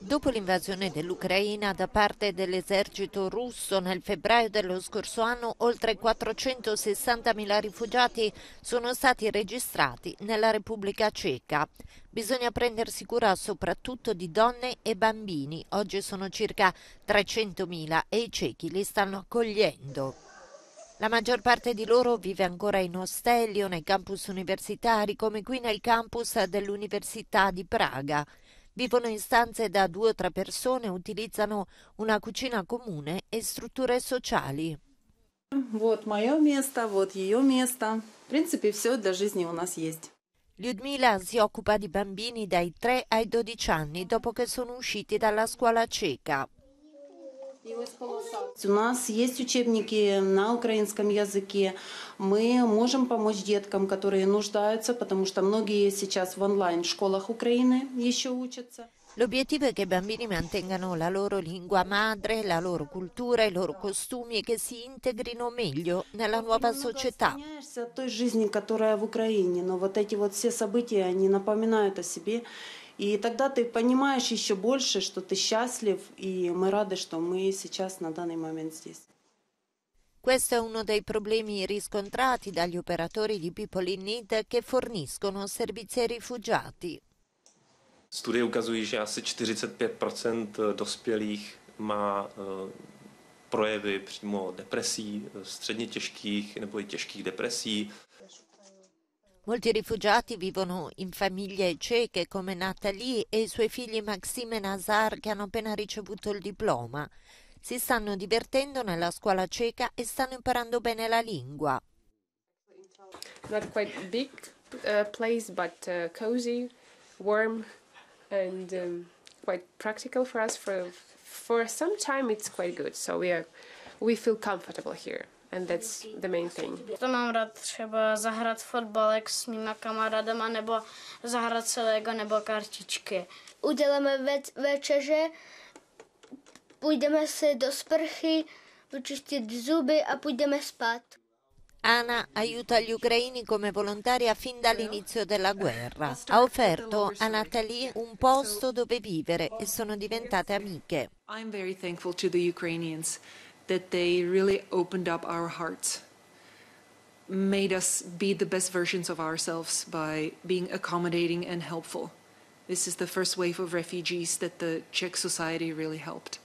Dopo l'invasione dell'Ucraina da parte dell'esercito russo nel febbraio dello scorso anno, oltre 460.000 rifugiati sono stati registrati nella Repubblica Ceca. Bisogna prendersi cura soprattutto di donne e bambini. Oggi sono circa 300.000 e i cechi li stanno accogliendo. La maggior parte di loro vive ancora in ostelli o nei campus universitari, come qui nel campus dell'Università di Praga. Vivono in stanze da due o tre persone, utilizzano una cucina comune e strutture sociali. Lyudmila si occupa di bambini dai 3 ai 12 anni dopo che sono usciti dalla scuola cieca. У нас есть учебники на украинском языке. Мы можем помочь деткам, которые нуждаются, потому что многие сейчас в онлайн-школах Украины еще учатся. L'obiettivo è che i bambini mantengano la loro lingua madre, la loro cultura, i loro costumi e che si integrino meglio nella nuova società. той жизни, которая в Украине, но вот эти вот все события, они напоминают о себе И тогда ты понимаешь еще больше, что ты счастлив, и мы рады, что мы сейчас на данный момент здесь. Questo è uno dei problemi riscontrati dagli operatori di People in Need che forniscono servizi ai rifugiati. Studie ukazují, že asi 45 dospělých má eh, projevy přímo depresí, eh, středně těžkých nebo i těžkých depresí. Molti rifugiati vivono in famiglie cieche come Nathalie e i suoi figli Maxime e Nazar che hanno appena ricevuto il diploma. Si stanno divertendo nella scuola cieca e stanno imparando bene la lingua. Not quite big uh, place but uh, cozy, warm and um, quite practical for us for for some time it's quite good. So we are we feel comfortable here and that's the main thing. To mám rád třeba zahrát fotbalek s mýma kamarádama nebo zahrát se Lego nebo kartičky. Uděláme ve- večeře, půjdeme se do sprchy, vyčistit zuby a půjdeme spát. Anna aiuta gli ucraini come volontaria fin dall'inizio della guerra. Ha offerto a Nathalie un posto dove vivere e sono diventate amiche. I'm very thankful to the Ukrainians that they really opened up our hearts, made us be the best versions of ourselves by being accommodating and helpful. This is the first wave of refugees that the Czech society really helped.